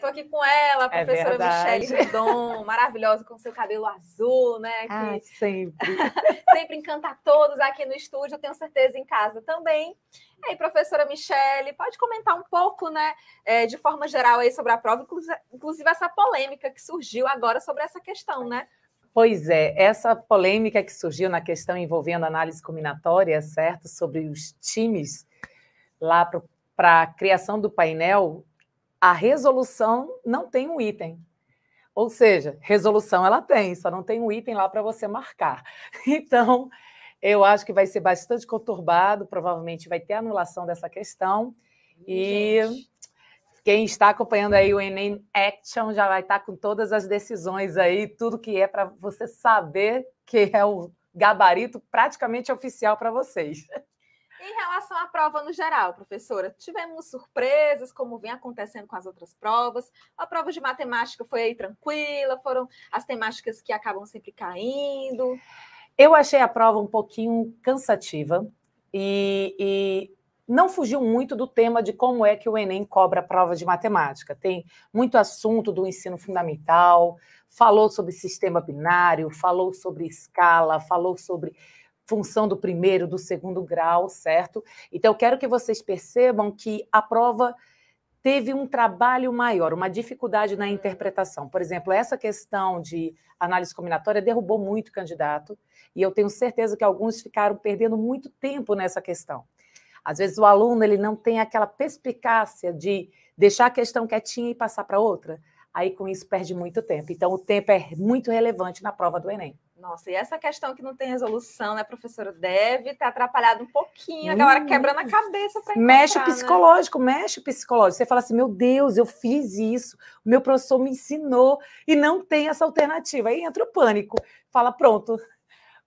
Estou aqui com ela, a é professora é Michelle Redon, maravilhosa com seu cabelo azul, né? Que ah, sempre. sempre encanta todos aqui no estúdio, tenho certeza em casa também. E aí, professora Michelle, pode comentar um pouco, né, é, de forma geral aí sobre a prova, inclusive essa polêmica que surgiu agora sobre essa questão, né? Pois é, essa polêmica que surgiu na questão envolvendo análise combinatória, certo, sobre os times lá para a criação do painel, a resolução não tem um item. Ou seja, resolução ela tem, só não tem um item lá para você marcar. Então, eu acho que vai ser bastante conturbado, provavelmente vai ter anulação dessa questão. E Gente. quem está acompanhando aí o Enem Action já vai estar tá com todas as decisões aí, tudo que é para você saber que é o gabarito praticamente oficial para vocês. Em relação à prova no geral, professora, tivemos surpresas, como vem acontecendo com as outras provas. A prova de matemática foi aí tranquila, foram as temáticas que acabam sempre caindo. Eu achei a prova um pouquinho cansativa e, e não fugiu muito do tema de como é que o Enem cobra a prova de matemática. Tem muito assunto do ensino fundamental, falou sobre sistema binário, falou sobre escala, falou sobre função do primeiro, do segundo grau, certo? Então, eu quero que vocês percebam que a prova teve um trabalho maior, uma dificuldade na interpretação. Por exemplo, essa questão de análise combinatória derrubou muito candidato, e eu tenho certeza que alguns ficaram perdendo muito tempo nessa questão. Às vezes o aluno ele não tem aquela perspicácia de deixar a questão quietinha e passar para outra. Aí com isso perde muito tempo. Então o tempo é muito relevante na prova do ENEM. Nossa, e essa questão que não tem resolução, né, professora? Deve ter atrapalhado um pouquinho, a galera quebrando a hum. cabeça para Mexe o né? psicológico, né? mexe o psicológico. Você fala assim, meu Deus, eu fiz isso, o meu professor me ensinou e não tem essa alternativa. Aí entra o pânico, fala, pronto.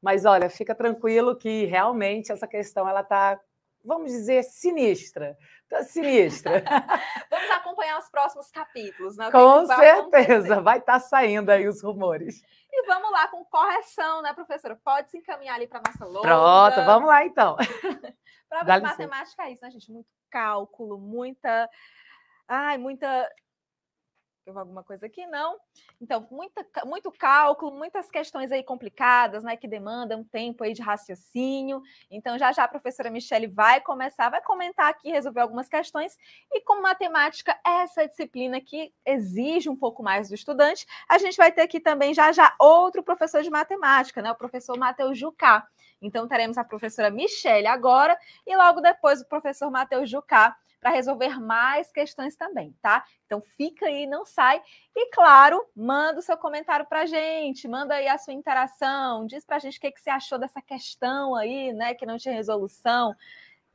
Mas olha, fica tranquilo que realmente essa questão ela está vamos dizer, sinistra. Tá sinistra. vamos acompanhar os próximos capítulos, né? É com certeza, vai estar tá saindo aí os rumores. E vamos lá com correção, né, professora? Pode se encaminhar ali para a nossa lousa. Pronto, vamos lá então. Prova de matemática é isso, né, gente? Muito cálculo, muita. Ai, muita Teve alguma coisa aqui? Não. Então, muita, muito cálculo, muitas questões aí complicadas, né? Que demandam um tempo aí de raciocínio. Então, já já a professora Michele vai começar, vai comentar aqui, resolver algumas questões. E como matemática é essa disciplina que exige um pouco mais do estudante, a gente vai ter aqui também já já outro professor de matemática, né? O professor Matheus Jucá. Então, teremos a professora Michele agora e logo depois o professor Matheus Jucá para resolver mais questões também, tá? Então fica aí, não sai. E claro, manda o seu comentário para a gente, manda aí a sua interação, diz para a gente o que, que você achou dessa questão aí, né, que não tinha resolução.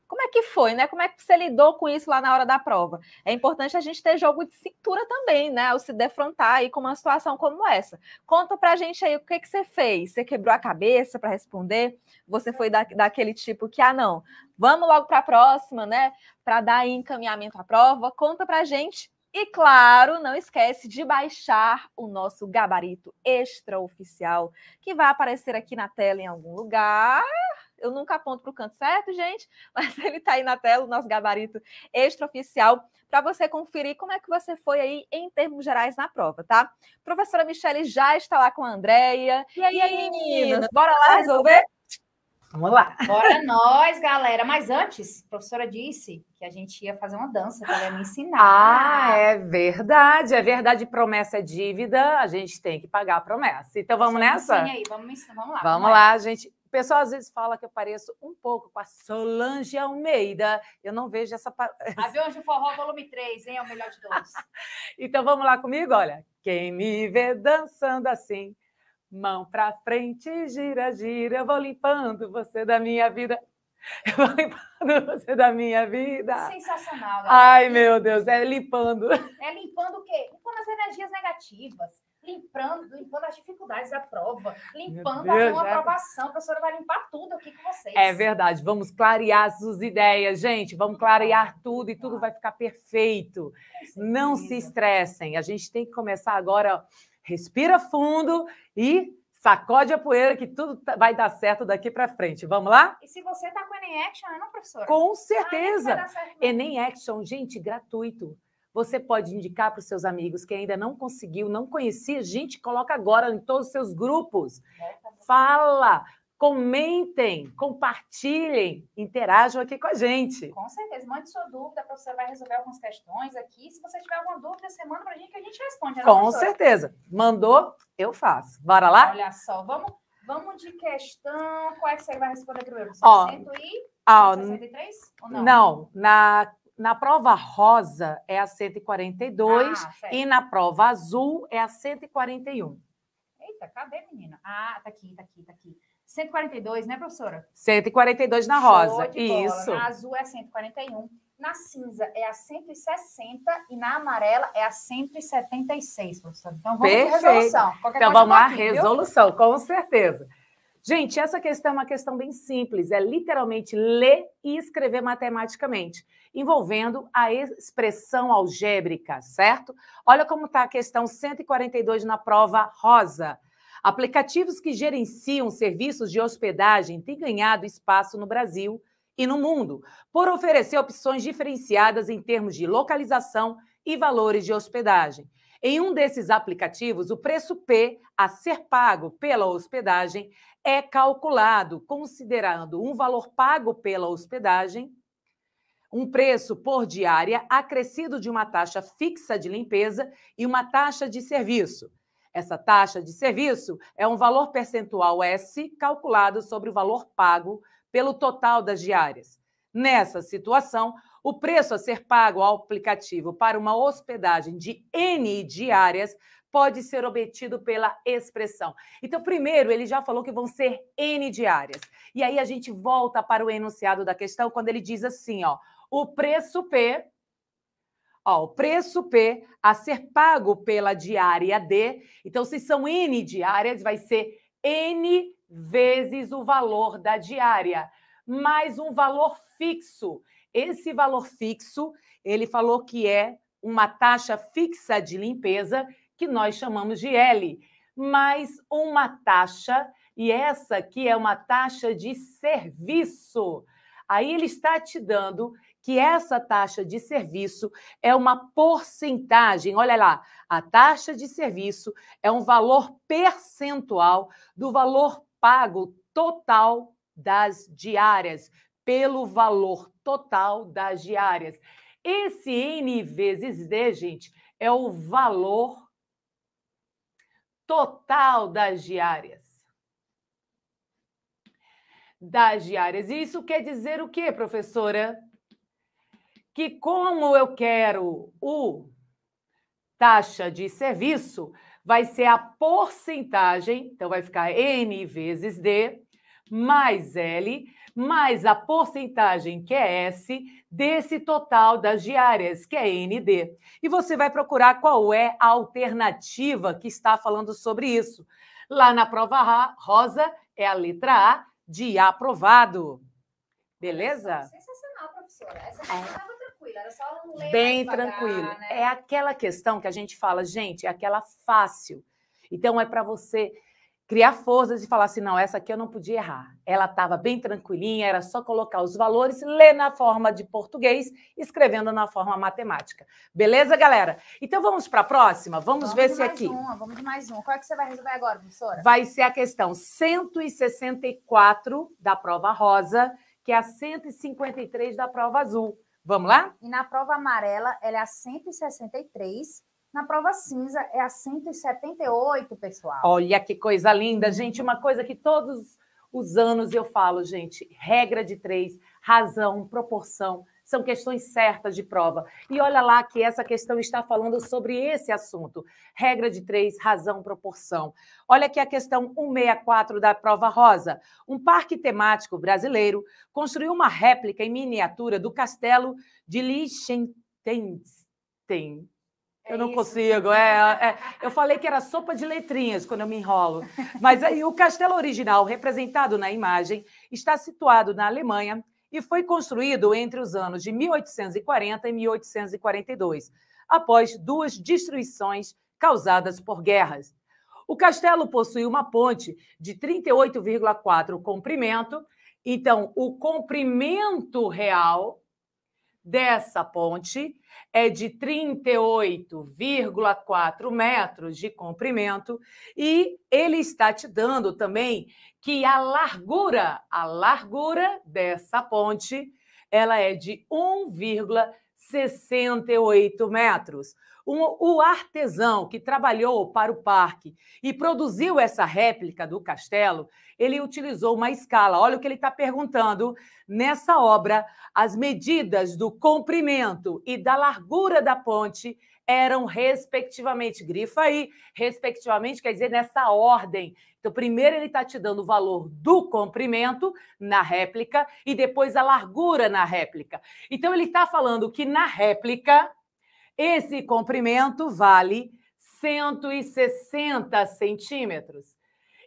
Como é que foi, né? Como é que você lidou com isso lá na hora da prova? É importante a gente ter jogo de cintura também, né? Ao se defrontar aí com uma situação como essa. Conta pra gente aí o que, que você fez. Você quebrou a cabeça para responder? Você foi da, daquele tipo que, ah, não, vamos logo para a próxima, né? Para dar encaminhamento à prova. Conta pra gente e claro, não esquece de baixar o nosso gabarito extraoficial, que vai aparecer aqui na tela em algum lugar eu nunca aponto para o canto certo, gente, mas ele está aí na tela, o nosso gabarito extraoficial, para você conferir como é que você foi aí em termos gerais na prova, tá? professora Michele já está lá com a Andréia. E aí, e aí meninas, bora lá resolver? Vamos lá. Bora nós, galera. Mas antes, a professora disse que a gente ia fazer uma dança para ela me ensinar. Ah, é verdade. É verdade. Promessa é dívida. A gente tem que pagar a promessa. Então vamos nessa? Sim, aí. Vamos, vamos lá. Vamos, vamos lá, lá, gente. O pessoal às vezes fala que eu pareço um pouco com a Solange Almeida. Eu não vejo essa. Avião de Forró, volume 3, hein? É o melhor de dois. então vamos lá comigo? Olha. Quem me vê dançando assim, mão pra frente, gira, gira, eu vou limpando você da minha vida. Eu vou limpando você da minha vida. Sensacional, galera. Ai, meu Deus, é limpando. É limpando o quê? Limpando as energias negativas limpando, limpando as dificuldades da prova, limpando a não é. aprovação. A professora vai limpar tudo aqui com vocês. É verdade. Vamos clarear as suas ideias, gente. Vamos clarear tudo e tudo vai ficar perfeito. Não se estressem. A gente tem que começar agora. Respira fundo e Sacode a poeira que tudo tá, vai dar certo daqui para frente. Vamos lá? E se você tá com Enem Action, não, né, professora? Com certeza. Ah, Enem Action, gente, gratuito. Você pode indicar para os seus amigos que ainda não conseguiu, não conhecia. Gente, coloca agora em todos os seus grupos. Fala, comentem, compartilhem, interajam aqui com a gente. Com certeza, mande sua dúvida, a professora vai resolver algumas questões aqui. Se você tiver alguma dúvida, você manda para a gente que a gente responde. Né, com professora? certeza. Mandou, eu faço. Bora lá? Olha só, vamos, vamos de questão. Qual é que você vai responder primeiro? Ó, 163 ou não? Não, na, na prova rosa é a 142 ah, e na prova azul é a 141. Eita, cadê, menina? Ah, tá aqui, tá aqui, tá aqui. 142, né, professora? 142 na rosa. Isso. Na azul é a 141, na cinza é a 160 e na amarela é a 176, professora. Então vamos Perfeito. resolução. Qualquer então vamos à aqui, resolução, viu? com certeza. Gente, essa questão é uma questão bem simples, é literalmente ler e escrever matematicamente, envolvendo a expressão algébrica, certo? Olha como está a questão 142 na prova rosa. Aplicativos que gerenciam serviços de hospedagem têm ganhado espaço no Brasil e no mundo, por oferecer opções diferenciadas em termos de localização e valores de hospedagem. Em um desses aplicativos, o preço P a ser pago pela hospedagem é calculado considerando um valor pago pela hospedagem, um preço por diária acrescido de uma taxa fixa de limpeza e uma taxa de serviço. Essa taxa de serviço é um valor percentual S calculado sobre o valor pago pelo total das diárias. Nessa situação, o preço a ser pago ao aplicativo para uma hospedagem de N diárias pode ser obtido pela expressão. Então, primeiro, ele já falou que vão ser N diárias. E aí a gente volta para o enunciado da questão quando ele diz assim, ó, o preço P Ó, o preço P a ser pago pela diária D. Então, se são N diárias, vai ser N vezes o valor da diária, mais um valor fixo. Esse valor fixo, ele falou que é uma taxa fixa de limpeza, que nós chamamos de L, mais uma taxa, e essa aqui é uma taxa de serviço. Aí ele está te dando que essa taxa de serviço é uma porcentagem. Olha lá, a taxa de serviço é um valor percentual do valor pago total das diárias, pelo valor total das diárias. Esse N vezes D, gente, é o valor total das diárias. Das diárias. E isso quer dizer o quê, professora? Que como eu quero o taxa de serviço, vai ser a porcentagem, então vai ficar N vezes D, mais L, mais a porcentagem que é S desse total das diárias, que é ND. E você vai procurar qual é a alternativa que está falando sobre isso. Lá na prova rosa é a letra A de aprovado. Beleza? Sensacional, professora. Essa é. é Bem devagar, tranquilo. Né? É aquela questão que a gente fala, gente, é aquela fácil. Então é para você criar forças e falar assim: não, essa aqui eu não podia errar. Ela estava bem tranquilinha, era só colocar os valores, ler na forma de português, escrevendo na forma matemática. Beleza, galera? Então vamos para a próxima? Vamos, vamos ver se aqui. Uma, vamos de mais uma. Qual é que você vai resolver agora, professora? Vai ser a questão 164 da prova rosa, que é a 153 da prova azul. Vamos lá? E na prova amarela, ela é a 163 na prova cinza é a 178, pessoal. Olha que coisa linda, uhum. gente. Uma coisa que todos os anos eu falo, gente: regra de três, razão, proporção. São questões certas de prova. E olha lá que essa questão está falando sobre esse assunto. Regra de três, razão, proporção. Olha aqui a questão 164 da prova rosa. Um parque temático brasileiro construiu uma réplica em miniatura do castelo de Liechtenstein. É eu não consigo. É, é, eu falei que era sopa de letrinhas quando eu me enrolo. Mas aí o castelo original, representado na imagem, está situado na Alemanha e foi construído entre os anos de 1840 e 1842, após duas destruições causadas por guerras. O castelo possui uma ponte de 38,4 comprimento, então o comprimento real dessa ponte é de 38,4 metros de comprimento e ele está te dando também que a largura, a largura dessa ponte, ela é de 1,68 metros o artesão que trabalhou para o parque e produziu essa réplica do castelo, ele utilizou uma escala. Olha o que ele está perguntando. Nessa obra, as medidas do comprimento e da largura da ponte eram respectivamente, grifa aí, respectivamente quer dizer nessa ordem. Então, primeiro ele está te dando o valor do comprimento na réplica e depois a largura na réplica. Então, ele está falando que na réplica esse comprimento vale 160 centímetros.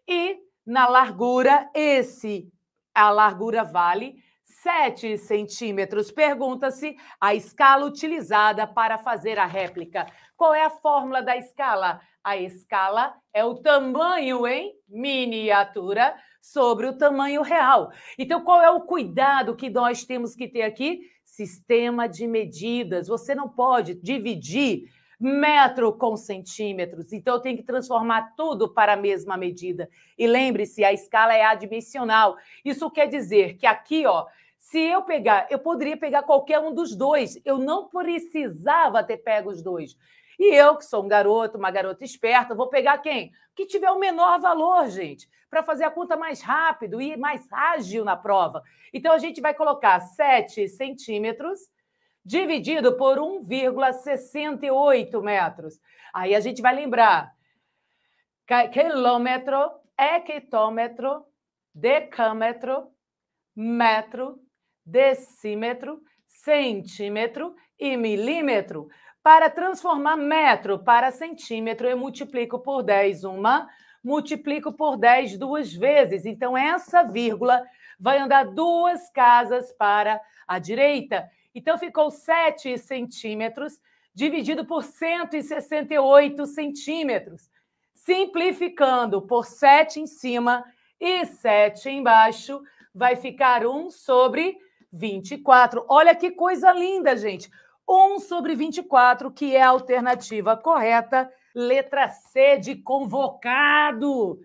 E na largura, esse, a largura vale 7 centímetros. Pergunta-se a escala utilizada para fazer a réplica. Qual é a fórmula da escala? A escala é o tamanho em miniatura sobre o tamanho real. Então, qual é o cuidado que nós temos que ter aqui? sistema de medidas. Você não pode dividir metro com centímetros. Então, eu tenho que transformar tudo para a mesma medida. E lembre-se, a escala é adimensional. Isso quer dizer que aqui, ó, se eu pegar, eu poderia pegar qualquer um dos dois. Eu não precisava ter pego os dois. E eu, que sou um garoto, uma garota esperta, vou pegar quem? Que tiver o menor valor, gente, para fazer a conta mais rápido e mais ágil na prova. Então a gente vai colocar 7 centímetros dividido por 1,68 metros. Aí a gente vai lembrar: quilômetro, hectômetro, decâmetro, metro, decímetro, centímetro e milímetro. Para transformar metro para centímetro, eu multiplico por 10 uma, multiplico por 10 duas vezes. Então, essa vírgula vai andar duas casas para a direita. Então, ficou 7 centímetros dividido por 168 centímetros. Simplificando por 7 em cima e 7 embaixo, vai ficar 1 sobre 24. Olha que coisa linda, gente! 1 sobre 24, que é a alternativa correta. Letra C de convocado.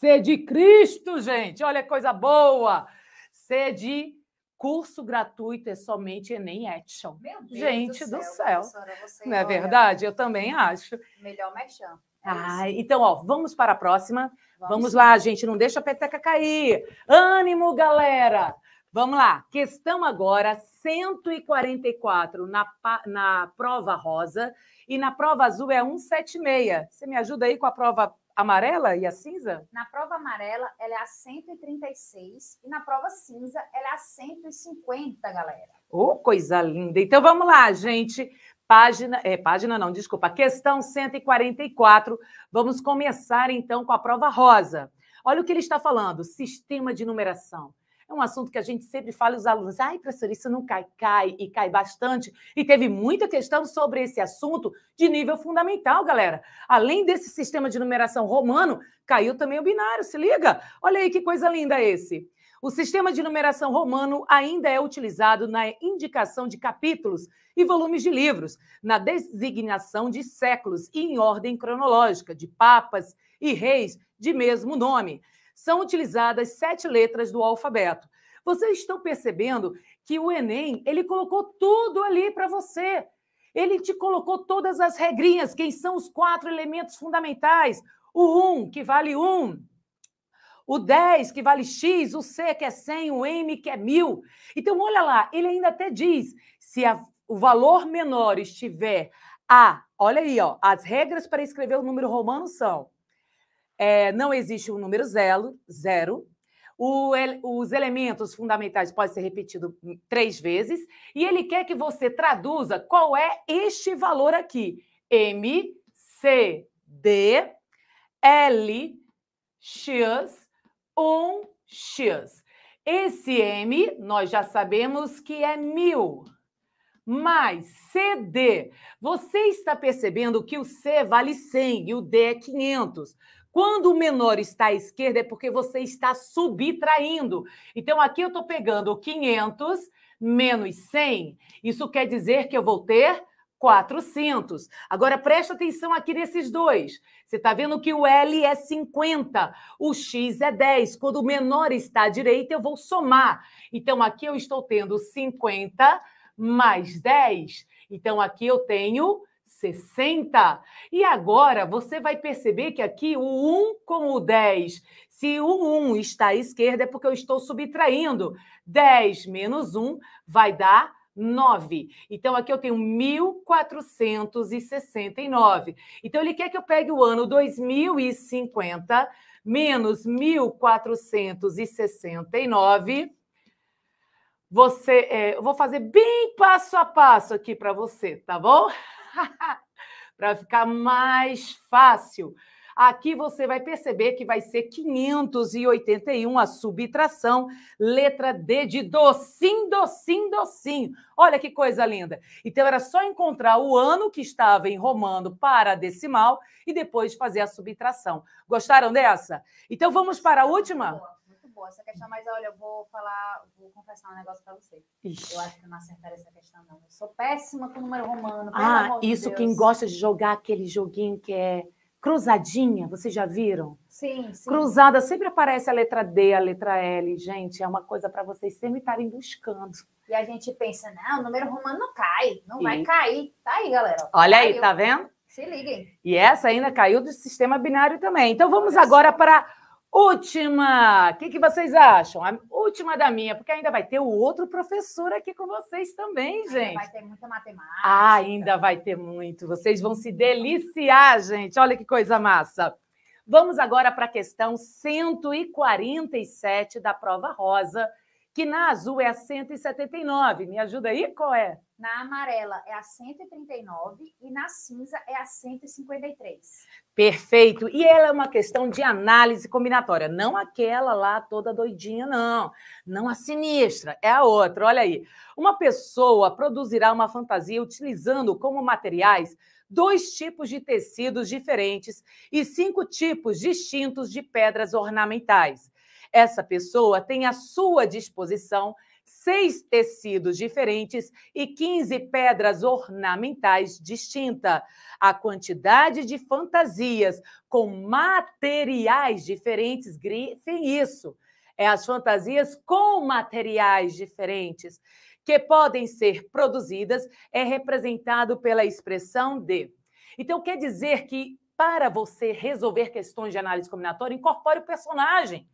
C de Cristo, gente. Olha que coisa boa. C de curso gratuito é somente Enem Action. Meu Deus gente do céu. Do céu. Não é verdade? Eu também acho. Melhor mexão. É ah, então, ó, vamos para a próxima. Vamos, vamos lá, gente. Não deixa a peteca cair. Ânimo, galera. Vamos lá, questão agora 144 na, na prova rosa e na prova azul é 176. Você me ajuda aí com a prova amarela e a cinza? Na prova amarela ela é a 136 e na prova cinza ela é a 150, galera. Ô, oh, coisa linda. Então vamos lá, gente. Página, é, página não, desculpa, questão 144. Vamos começar então com a prova rosa. Olha o que ele está falando, sistema de numeração. É um assunto que a gente sempre fala os alunos, ai, professor, isso não cai, cai e cai bastante. E teve muita questão sobre esse assunto de nível fundamental, galera. Além desse sistema de numeração romano, caiu também o binário, se liga. Olha aí que coisa linda esse. O sistema de numeração romano ainda é utilizado na indicação de capítulos e volumes de livros, na designação de séculos e em ordem cronológica, de papas e reis de mesmo nome são utilizadas sete letras do alfabeto. Vocês estão percebendo que o Enem, ele colocou tudo ali para você. Ele te colocou todas as regrinhas, quem são os quatro elementos fundamentais. O 1, um, que vale 1. Um. O 10, que vale X. O C, que é 100. O M, que é 1000. Então, olha lá, ele ainda até diz, se a, o valor menor estiver a... Olha aí, ó, as regras para escrever o número romano são é, não existe um número zero, zero. O, os elementos fundamentais podem ser repetidos três vezes. E ele quer que você traduza qual é este valor aqui. M, C, D, L, X, 1, X. Esse M, nós já sabemos que é mil. Mais CD. Você está percebendo que o C vale 100 e o D é 500. Quando o menor está à esquerda, é porque você está subtraindo. Então, aqui eu estou pegando 500 menos 100. Isso quer dizer que eu vou ter 400. Agora, preste atenção aqui nesses dois. Você está vendo que o L é 50, o X é 10. Quando o menor está à direita, eu vou somar. Então, aqui eu estou tendo 50 mais 10. Então, aqui eu tenho 60. E agora você vai perceber que aqui o 1 com o 10. Se o 1 está à esquerda, é porque eu estou subtraindo. 10 menos 1 vai dar 9. Então aqui eu tenho 1469. Então ele quer que eu pegue o ano 2050 menos 1469. Você, é, eu vou fazer bem passo a passo aqui para você, tá bom? para ficar mais fácil. Aqui você vai perceber que vai ser 581 a subtração, letra D de docinho, docinho, docinho. Olha que coisa linda. Então era só encontrar o ano que estava em romano para a decimal e depois fazer a subtração. Gostaram dessa? Então vamos para a última? impor essa questão, mas olha, eu vou falar, vou confessar um negócio para você. Ixi. Eu acho que não acertaram essa questão, não. Eu sou péssima com o número romano. Ah, isso de quem gosta de jogar aquele joguinho que é cruzadinha, vocês já viram? Sim, sim. Cruzada sempre aparece a letra D, a letra L, gente. É uma coisa para vocês sempre estarem buscando. E a gente pensa, não, o número romano não cai, não vai cair. Tá aí, galera. Olha Caiu. aí, tá vendo? Se liguem. E essa ainda caiu do sistema binário também. Então vamos agora para Última, o que, que vocês acham? A última da minha, porque ainda vai ter o outro professor aqui com vocês também, ainda gente. Vai ter muita matemática. Ah, ainda vai ter muito. Vocês vão se deliciar, gente. Olha que coisa massa. Vamos agora para a questão 147 da prova rosa, que na azul é a 179. Me ajuda aí, qual é? Na amarela é a 139 e na cinza é a 153. Perfeito. E ela é uma questão de análise combinatória, não aquela lá toda doidinha, não. Não a sinistra, é a outra. Olha aí. Uma pessoa produzirá uma fantasia utilizando como materiais dois tipos de tecidos diferentes e cinco tipos distintos de pedras ornamentais. Essa pessoa tem à sua disposição seis tecidos diferentes e 15 pedras ornamentais distintas. A quantidade de fantasias com materiais diferentes, grifem isso. É as fantasias com materiais diferentes que podem ser produzidas é representado pela expressão de. Então quer dizer que para você resolver questões de análise combinatória, incorpore o personagem.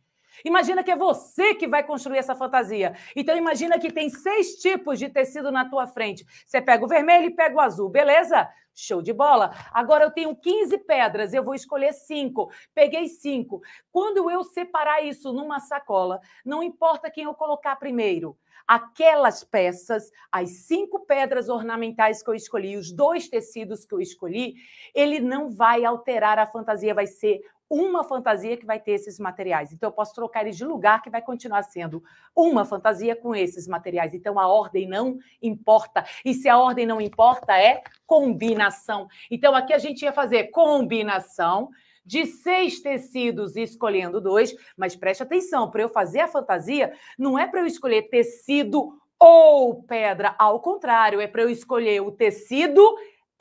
Imagina que é você que vai construir essa fantasia. Então imagina que tem seis tipos de tecido na tua frente. Você pega o vermelho e pega o azul, beleza? Show de bola. Agora eu tenho 15 pedras, eu vou escolher cinco. Peguei cinco. Quando eu separar isso numa sacola, não importa quem eu colocar primeiro, aquelas peças, as cinco pedras ornamentais que eu escolhi, os dois tecidos que eu escolhi, ele não vai alterar a fantasia, vai ser uma fantasia que vai ter esses materiais. Então, eu posso trocar eles de lugar que vai continuar sendo uma fantasia com esses materiais. Então, a ordem não importa. E se a ordem não importa, é combinação. Então, aqui a gente ia fazer combinação de seis tecidos escolhendo dois, mas preste atenção, para eu fazer a fantasia, não é para eu escolher tecido ou pedra, ao contrário, é para eu escolher o tecido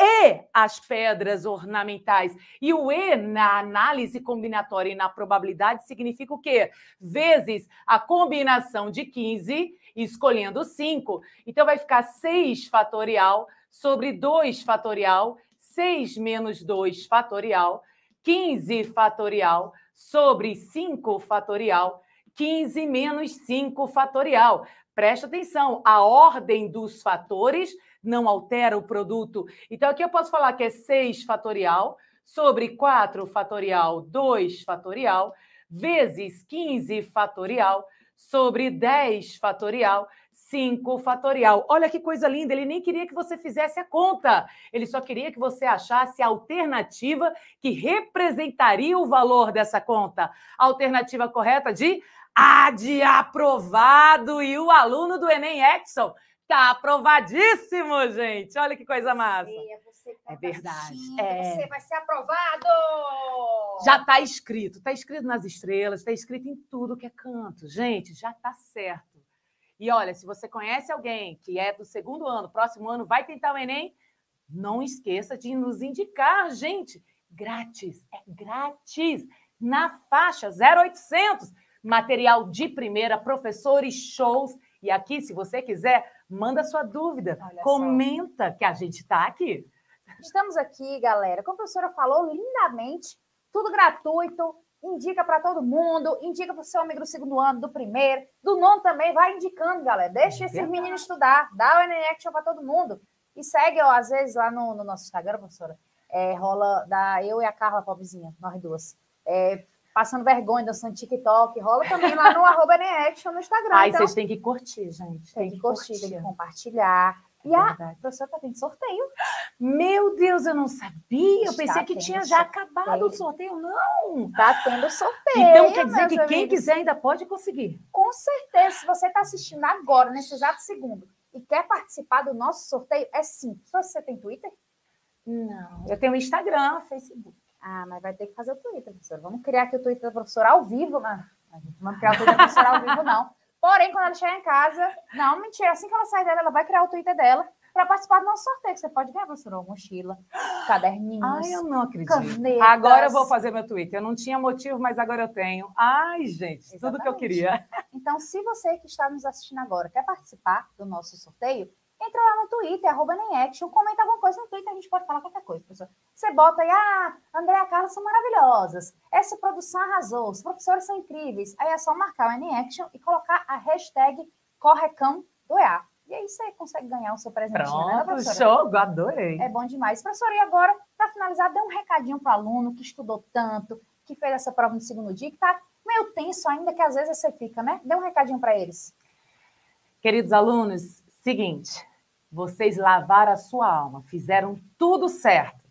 e as pedras ornamentais. E o E na análise combinatória e na probabilidade significa o quê? Vezes a combinação de 15 escolhendo 5. Então vai ficar 6 fatorial sobre 2 fatorial, 6 menos 2 fatorial, 15 fatorial sobre 5 fatorial, 15 menos 5 fatorial. Presta atenção, a ordem dos fatores não altera o produto. Então, aqui eu posso falar que é 6 fatorial sobre 4 fatorial 2 fatorial vezes 15 fatorial sobre 10 fatorial 5 fatorial. Olha que coisa linda, ele nem queria que você fizesse a conta, ele só queria que você achasse a alternativa que representaria o valor dessa conta. A alternativa correta de A de aprovado e o aluno do Enem Edson Tá aprovadíssimo, gente. Olha que coisa massa. Você, é, você tá é verdade. É. Você vai ser aprovado. Já tá escrito, tá escrito nas estrelas, tá escrito em tudo que é canto. Gente, já tá certo. E olha, se você conhece alguém que é do segundo ano, próximo ano vai tentar o ENEM, não esqueça de nos indicar, gente. Grátis, é grátis. Na faixa 0800, material de primeira, professores, shows. E aqui, se você quiser manda sua dúvida, Olha comenta só. que a gente está aqui. Estamos aqui, galera. Como a professora falou lindamente, tudo gratuito, indica para todo mundo, indica para o seu amigo do segundo ano, do primeiro, do nono também, vai indicando, galera. Deixa é esses meninos estudar, dá o NN Action para todo mundo. E segue, ó, às vezes, lá no, no nosso Instagram, professora, é, rola da eu e a Carla, pobrezinha, nós duas. É, passando vergonha, dançando TikTok, rola também lá no arroba Action no Instagram. Aí então... vocês têm que curtir, gente. Tem, tem que, que curtir, curtir, tem que compartilhar. É e verdade. a professora está tendo sorteio. Meu Deus, eu não sabia. Eu pensei que tinha já sorteio. acabado o sorteio. Não! Está tendo sorteio. Então quer dizer que amigos. quem quiser ainda pode conseguir. Com certeza. Se você está assistindo agora, nesse exato segundo, e quer participar do nosso sorteio, é simples. Você tem Twitter? Não. Eu tenho Instagram, Facebook. Ah, mas vai ter que fazer o Twitter, professor. Vamos criar aqui o Twitter da professora ao vivo. Mas a gente não vai criar o Twitter da professora ao vivo, não. Porém, quando ela chegar em casa, não, mentira, assim que ela sair dela, ela vai criar o Twitter dela para participar do nosso sorteio. Você pode ganhar, professora, uma mochila, caderninhos. Ai, eu não acredito. Canetas. Agora eu vou fazer meu Twitter. Eu não tinha motivo, mas agora eu tenho. Ai, gente, Exatamente. tudo que eu queria. Então, se você que está nos assistindo agora quer participar do nosso sorteio, Entra lá no Twitter, arroba NemAction, comenta alguma coisa no Twitter, a gente pode falar qualquer coisa, professor. Você bota aí, ah, e Carlos são maravilhosas, essa produção arrasou, os professores são incríveis. Aí é só marcar o NAction e colocar a hashtag Correcão do EA. E aí você consegue ganhar o seu presentinho, né, Pronto, né, jogo, adorei. É bom demais. Professora, e agora, para finalizar, dê um recadinho para o aluno que estudou tanto, que fez essa prova no segundo dia, que está meio tenso ainda, que às vezes você fica, né? Dê um recadinho para eles. Queridos alunos, seguinte, vocês lavaram a sua alma, fizeram tudo certo.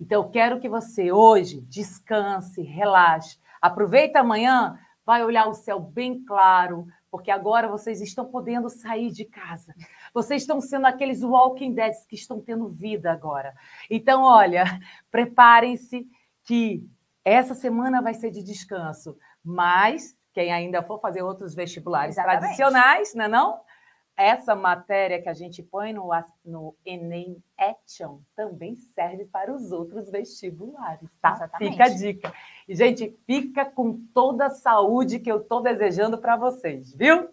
Então, eu quero que você hoje descanse, relaxe. Aproveita amanhã, vai olhar o céu bem claro, porque agora vocês estão podendo sair de casa. Vocês estão sendo aqueles walking dead que estão tendo vida agora. Então, olha, preparem-se que essa semana vai ser de descanso, mas quem ainda for fazer outros vestibulares Exatamente. tradicionais, né, não é não? essa matéria que a gente põe no, no Enem Action também serve para os outros vestibulares, tá? Exatamente. Fica a dica. E, gente, fica com toda a saúde que eu estou desejando para vocês, viu?